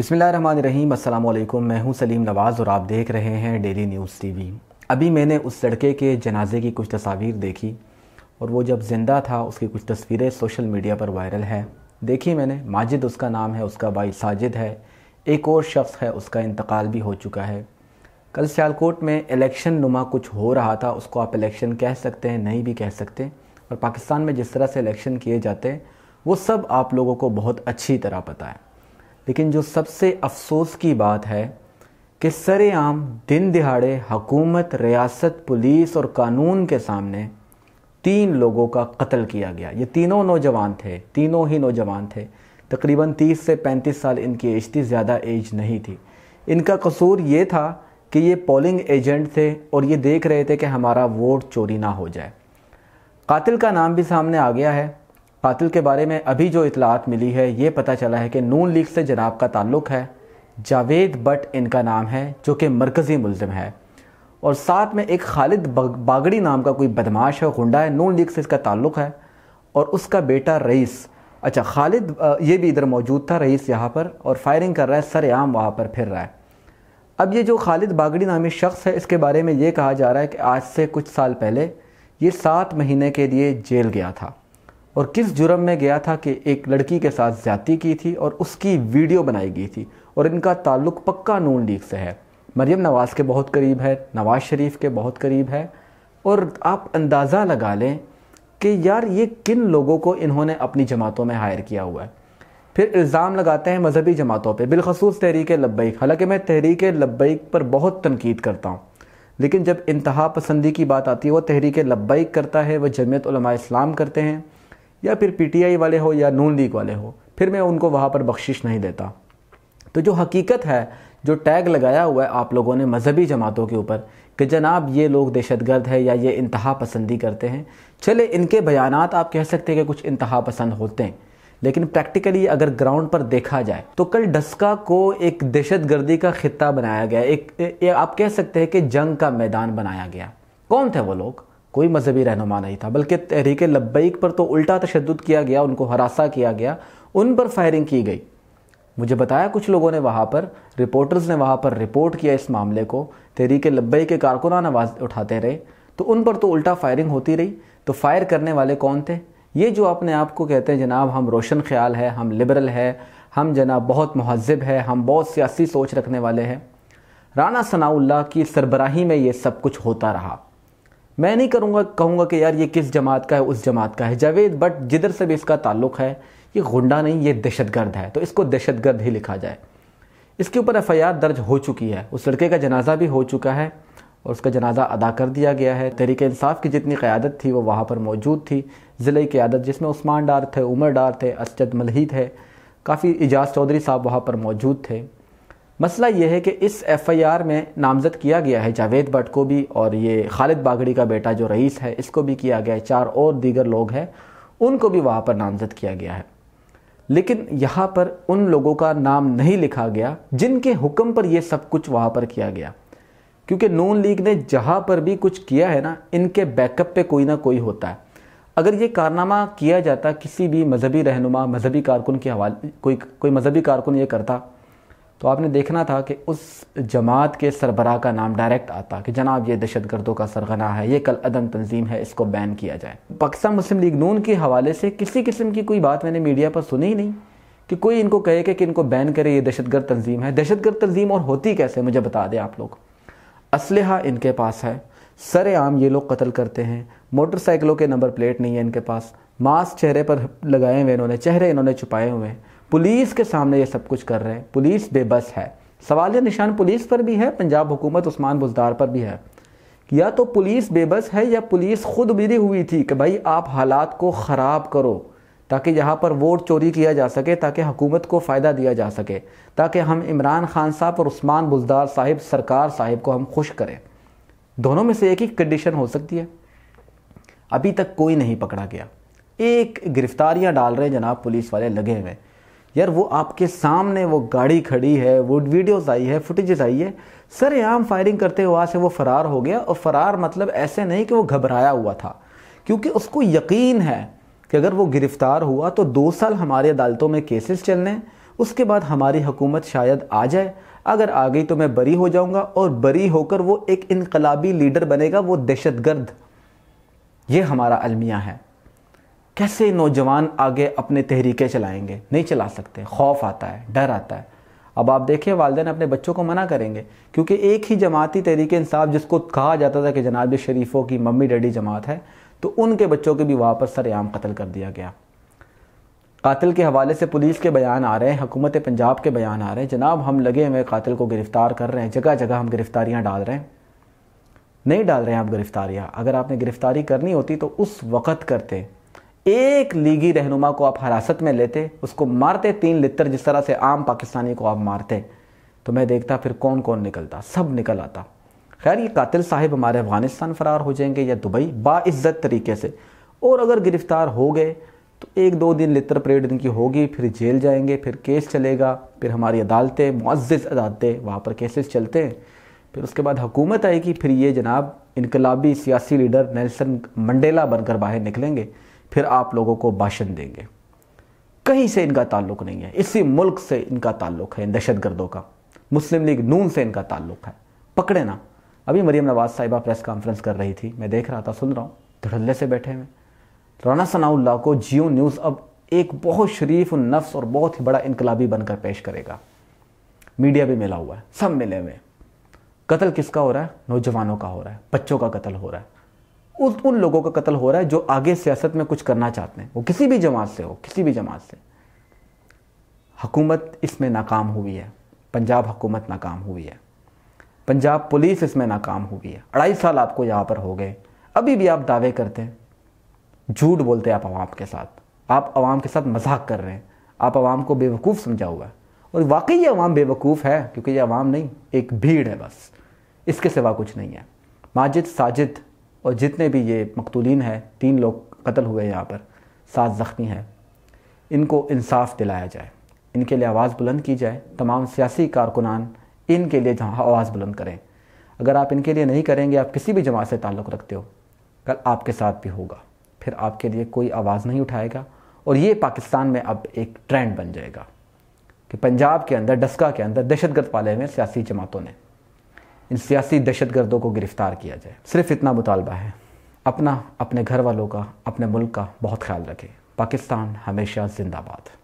अस्सलाम अल्लाम मैं हूं सलीम नवाज़ और आप देख रहे हैं डेली न्यूज़ टीवी अभी मैंने उस लड़के के जनाजे की कुछ तस्वीर देखी और वो जब ज़िंदा था उसकी कुछ तस्वीरें सोशल मीडिया पर वायरल है देखी मैंने माजिद उसका नाम है उसका भाई साजिद है एक और शख्स है उसका इंतकाल भी हो चुका है कल सियालकोट में इलेक्शन नुमा कुछ हो रहा था उसको आप इलेक्शन कह सकते हैं नहीं भी कह सकते और पाकिस्तान में जिस तरह से इलेक्शन किए जाते हैं वो सब आप लोगों को बहुत अच्छी तरह पता है लेकिन जो सबसे अफसोस की बात है कि सरेआम दिन दिहाड़े हकूमत रियासत पुलिस और कानून के सामने तीन लोगों का कत्ल किया गया ये तीनों नौजवान थे तीनों ही नौजवान थे तकरीबन 30 से 35 साल इनकी एज थी ज़्यादा एज नहीं थी इनका कसूर ये था कि ये पोलिंग एजेंट थे और ये देख रहे थे कि हमारा वोट चोरी ना हो जाए कातिल का नाम भी सामने आ गया है कातिल के बारे में अभी जो इतलात मिली है ये पता चला है कि नून लीग से जनाब का ताल्लुक है जावेद बट इनका नाम है जो कि मरकज़ी मुलम है और साथ में एक खालिद बागड़ी नाम का कोई बदमाश है गुंडा है नून लीग से इसका ताल्लुक है और उसका बेटा रईस अच्छा खालिद ये भी इधर मौजूद था रईस यहाँ पर और फायरिंग कर रहा है सरेआम वहाँ पर फिर रहा है अब ये जो खालिद बागड़ी नामी शख्स है इसके बारे में ये कहा जा रहा है कि आज से कुछ साल पहले ये सात महीने के लिए जेल गया था और किस जुर्म में गया था कि एक लड़की के साथ ज़्यादा की थी और उसकी वीडियो बनाई गई थी और इनका ताल्लुक पक्का नून लीग से है मरियम नवाज़ के बहुत करीब है नवाज़ शरीफ के बहुत करीब है और आप अंदाज़ा लगा लें कि यार ये किन लोगों को इन्होंने अपनी जमातों में हायर किया हुआ है फिर इल्ज़ाम लगाते हैं मजहबी जमातों पर बिलखसूस तहरीक लब्बैक हालांकि मैं तहरीक लब्बैक पर बहुत तनकीद करता हूँ लेकिन जब इंतहा पसंदी की बात आती है वो तहरीक लब्बैक करता है वह जमीयत इस्लाम करते हैं या फिर पीटीआई वाले हो या नून लीग वाले हो फिर मैं उनको वहाँ पर बख्शिश नहीं देता तो जो हकीकत है जो टैग लगाया हुआ है आप लोगों ने मजहबी जमातों के ऊपर कि जनाब ये लोग दहशतगर्द है या ये इंतहा पसंदी करते हैं चले इनके बयान आप कह सकते हैं कि कुछ इंतहा पसंद होते हैं लेकिन प्रैक्टिकली अगर ग्राउंड पर देखा जाए तो कल डस्का को एक दहशतगर्दी का खत्ता बनाया गया एक, एक, एक आप कह सकते हैं कि जंग का मैदान बनाया गया कौन थे वो लोग कोई मजहबी रहनुमा नहीं था बल्कि तहरीक लब्बैक पर तो उल्टा तशद किया गया उनको हरासा किया गया उन पर फायरिंग की गई मुझे बताया कुछ लोगों ने वहाँ पर रिपोर्टर्स ने वहाँ पर रिपोर्ट किया इस मामले को तहरीक लब्बई के कारकुनान आवाज़ उठाते रहे तो उन पर तो उल्टा फायरिंग होती रही तो फायर करने वाले कौन थे ये जो अपने आप को कहते हैं जनाब हम रोशन ख्याल है हम लिबरल है हम जनाब बहुत महजब है हम बहुत सियासी सोच रखने वाले हैं राना सनाउल्ला की सरबराही में ये सब कुछ होता रहा मैं नहीं करूँगा कहूँगा कि यार ये किस जमात का है उस जमात का है जावेद बट जिधर से भी इसका ताल्लुक़ है ये गुंडा नहीं ये दहशतगर्द है तो इसको दहशतगर्द ही लिखा जाए इसके ऊपर एफ दर्ज हो चुकी है उस लड़के का जनाजा भी हो चुका है और उसका जनाजा अदा कर दिया गया है तहरीक इंसाफ की जितनी क़्यादत थी वो वहाँ पर मौजूद थी ज़िले की क़्यादत जिसमें उस्मान डार थे उमर डार थे असद मलही है काफ़ी एजाज चौधरी साहब वहाँ पर मौजूद थे मसला यह है कि इस एफआईआर में नामजद किया गया है जावेद भट्ट को भी और ये खालिद बागड़ी का बेटा जो रईस है इसको भी किया गया है चार और दीगर लोग हैं उनको भी वहाँ पर नामजद किया गया है लेकिन यहाँ पर उन लोगों का नाम नहीं लिखा गया जिनके हुक्म पर यह सब कुछ वहाँ पर किया गया क्योंकि नून लीग ने जहाँ पर भी कुछ किया है ना इनके बैकअप पे कोई ना कोई होता है अगर ये कारनामा किया जाता किसी भी मजहबी रहनुमा मजहबी कारकुन के हवाले कोई कोई मजहबी कारकुन ये करता तो आपने देखना था कि उस जमात के सरबरा का नाम डायरेक्ट आता कि जनाब ये दहशत गर्दों का सरगना है ये कल अदम तंजीम है इसको बैन किया जाए पाकिस्तान मुस्लिम लीग नून के हवाले से किसी किस्म की कोई बात मैंने मीडिया पर सुनी ही नहीं कि कोई इनको कहे कि, इनको बैन करे ये दहशत गर्द तंजीम है दहशत गर्द तंजीम और होती कैसे मुझे बता दें आप लोग इसलहा इनके पास है सरेआम ये लोग कत्ल करते हैं मोटरसाइकिलों के नंबर प्लेट नहीं है इनके पास मास्क चेहरे पर लगाए हुए इन्होंने चेहरे इन्होंने छुपाए हुए हैं पुलिस के सामने ये सब कुछ कर रहे हैं पुलिस बेबस है सवाल यह निशान पुलिस पर भी है पंजाब हुकूमत उस्मान बुजदार पर भी है या तो पुलिस बेबस है या पुलिस खुद मिली हुई थी कि भाई आप हालात को ख़राब करो ताकि यहाँ पर वोट चोरी किया जा सके ताकि हुकूमत को फ़ायदा दिया जा सके ताकि हम इमरान खान साहब और उस्मान बुजदार साहिब सरकार साहिब को हम खुश करें दोनों में से एक ही कंडीशन हो सकती है अभी तक कोई नहीं पकड़ा गया एक गिरफ्तारियां डाल रहे हैं जनाब पुलिस वाले लगे हुए यार वो आपके सामने वो गाड़ी खड़ी है वो वीडियोस आई है फुटेजेस आई है सर आम फायरिंग करते हुए वहाँ से वो फ़रार हो गया और फ़रार मतलब ऐसे नहीं कि वो घबराया हुआ था क्योंकि उसको यकीन है कि अगर वो गिरफ्तार हुआ तो दो साल हमारी अदालतों में केसेस चलने उसके बाद हमारी हुकूमत शायद आ जाए अगर आ गई तो मैं बरी हो जाऊंगा और बरी होकर वो एक इनकलाबी लीडर बनेगा वो दहशतगर्द ये हमारा अलमिया है कैसे नौजवान आगे अपने तहरीके चलाएंगे नहीं चला सकते खौफ आता है डर आता है अब आप देखिए वालदे अपने बच्चों को मना करेंगे क्योंकि एक ही जमाती तहरीक इंसाफ जिसको कहा जाता था कि जनाब शरीफों की मम्मी डैडी जमात है तो उनके बच्चों के भी वापस सरेआम कत्ल कर दिया गया कातिल के हवाले से पुलिस के बयान आ रहे हैं हकूमत पंजाब के बयान आ रहे हैं जनाब हम लगे हुए कातिल को गिरफ़्तार कर रहे हैं जगह जगह हम गिरफ़्तारियाँ डाल रहे हैं नहीं डाल रहे हैं आप गिरफ़्तारियाँ अगर आपने गिरफ़्तारी करनी होती तो उस वक़्त करते एक लीगी रहनुमा को आप हिरासत में लेते उसको मारते तीन लितर जिस तरह से आम पाकिस्तानी को आप मारते तो मैं देखता फिर कौन कौन निकलता सब निकल आता खैर ये कातिल साहिब हमारे अफगानिस्तान फ़रार हो जाएंगे या दुबई बाज़्ज़त तरीके से और अगर गिरफ़्तार हो गए तो एक दो दिन लितर परेड इनकी होगी फिर जेल जाएंगे फिर केस चलेगा फिर हमारी अदालतें मुआज़ अदालतें वहाँ पर केसेस चलते हैं फिर उसके बाद हुकूमत आएगी फिर ये जनाब इनकलाबी सियासी लीडर नेल्सन मंडेला बनकर बाहर निकलेंगे फिर आप लोगों को भाषण देंगे कहीं से इनका ताल्लुक नहीं है इसी मुल्क से इनका ताल्लुक है दहशत गर्दों का मुस्लिम लीग नून से इनका ताल्लुक है पकड़े ना अभी मरियम नवाज साहिबा प्रेस कॉन्फ्रेंस कर रही थी मैं देख रहा था सुन रहा हूँ धड़ल्ले से बैठे हुए राना सनाउल्ला को जियो न्यूज़ अब एक बहुत शरीफ नफ्स और बहुत ही बड़ा इनकलाबी बनकर पेश करेगा मीडिया भी मिला हुआ है सब मिले हुए कत्ल किसका हो रहा है नौजवानों का हो रहा है बच्चों का कत्ल हो रहा है उस उन लोगों का कत्ल हो रहा है जो आगे सियासत में कुछ करना चाहते हैं वो किसी भी जमात से हो किसी भी जमात से हकूमत इसमें नाकाम हुई है पंजाब हकूमत नाकाम हुई है पंजाब पुलिस इसमें नाकाम हुई है अढ़ाई साल आपको यहाँ पर हो गए अभी भी आप दावे करते हैं झूठ बोलते हैं आप आवाम के साथ आप आवाम के साथ मजाक कर रहे हैं आप आवाम को बेवकूफ़ समझा हुआ है और वाकई ये आवाम बेवकूफ़ है क्योंकि ये आवाम नहीं एक भीड़ है बस इसके सिवा कुछ नहीं है माजिद साजिद और जितने भी ये मकतूलिन हैं तीन लोग कत्ल हुए यहाँ पर सात ज़ख्मी हैं इनको इंसाफ दिलाया जाए इनके लिए आवाज़ बुलंद की जाए तमाम सियासी कारकुनान इनके लिए जहाँ आवाज़ बुलंद करें अगर आप इनके लिए नहीं करेंगे आप किसी भी जमात से ताल्लुक़ रखते हो कल आपके साथ भी होगा फिर आपके लिए कोई आवाज़ नहीं उठाएगा और ये पाकिस्तान में अब एक ट्रेंड बन जाएगा कि पंजाब के अंदर डस्का के अंदर दहशतगर्द पाले हुए सियासी जमातों ने इन सियासी दहशत गर्दों को गिरफ्तार किया जाए सिर्फ इतना मुतालबा है अपना अपने घर वालों का अपने मुल्क का बहुत ख्याल रखें पाकिस्तान हमेशा जिंदाबाद